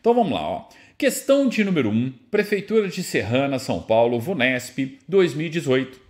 Então vamos lá, ó. Questão de número 1, um, Prefeitura de Serrana, São Paulo, VUNESP, 2018.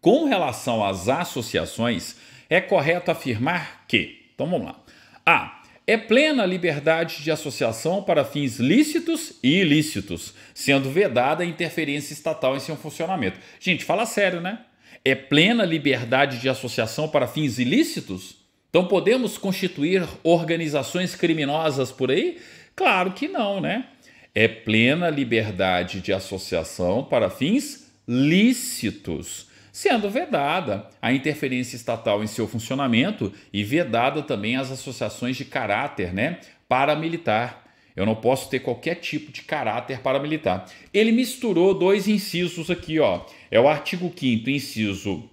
Com relação às associações, é correto afirmar que. Então vamos lá. A. É plena liberdade de associação para fins lícitos e ilícitos, sendo vedada a interferência estatal em seu funcionamento. Gente, fala sério, né? É plena liberdade de associação para fins ilícitos? Então podemos constituir organizações criminosas por aí? Claro que não, né? É plena liberdade de associação para fins lícitos, sendo vedada a interferência estatal em seu funcionamento e vedada também as associações de caráter, né, paramilitar. Eu não posso ter qualquer tipo de caráter paramilitar. Ele misturou dois incisos aqui, ó. É o artigo 5 inciso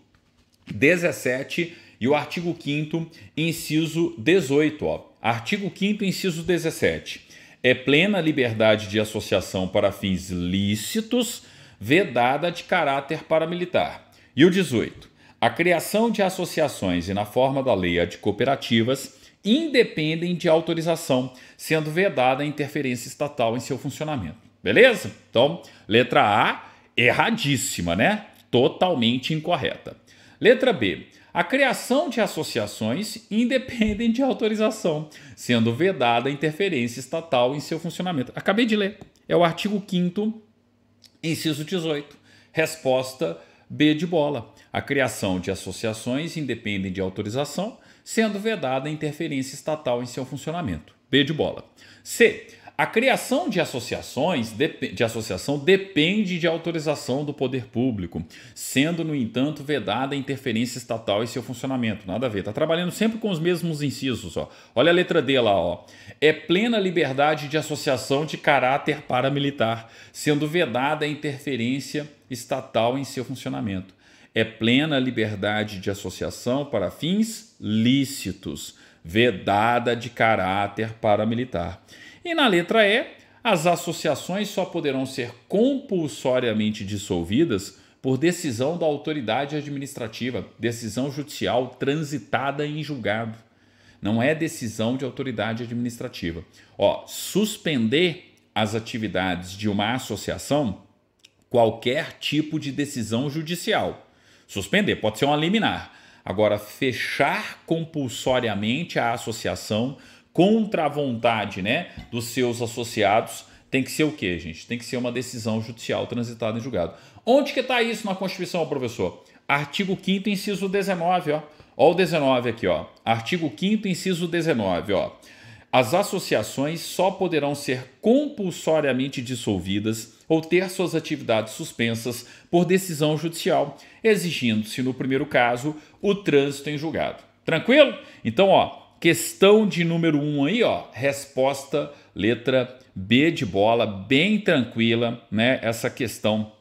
17 e o artigo 5 inciso 18, ó. Artigo 5 inciso 17. É plena liberdade de associação para fins lícitos, vedada de caráter paramilitar. E o 18. A criação de associações e na forma da lei a de cooperativas independem de autorização, sendo vedada a interferência estatal em seu funcionamento. Beleza? Então, letra A, erradíssima, né? Totalmente incorreta. Letra B. A criação de associações independe de autorização, sendo vedada a interferência estatal em seu funcionamento. Acabei de ler. É o artigo 5 inciso 18. Resposta B de bola. A criação de associações independe de autorização, sendo vedada a interferência estatal em seu funcionamento. B de bola. C. A criação de associações de associação depende de autorização do poder público, sendo, no entanto, vedada a interferência estatal em seu funcionamento. Nada a ver, tá trabalhando sempre com os mesmos incisos. Ó. Olha a letra D lá, ó. É plena liberdade de associação de caráter paramilitar, sendo vedada a interferência estatal em seu funcionamento. É plena liberdade de associação para fins lícitos, vedada de caráter paramilitar e na letra E, as associações só poderão ser compulsoriamente dissolvidas por decisão da autoridade administrativa, decisão judicial transitada em julgado. Não é decisão de autoridade administrativa. Ó, suspender as atividades de uma associação qualquer tipo de decisão judicial. Suspender pode ser uma liminar. Agora, fechar compulsoriamente a associação contra a vontade né, dos seus associados, tem que ser o quê, gente? Tem que ser uma decisão judicial transitada em julgado. Onde que está isso na Constituição, professor? Artigo 5 inciso 19, ó. Ó o 19 aqui, ó. Artigo 5 inciso 19, ó. As associações só poderão ser compulsoriamente dissolvidas ou ter suas atividades suspensas por decisão judicial, exigindo-se, no primeiro caso, o trânsito em julgado. Tranquilo? Então, ó, questão de número 1 um aí, ó, resposta letra B de bola, bem tranquila, né, essa questão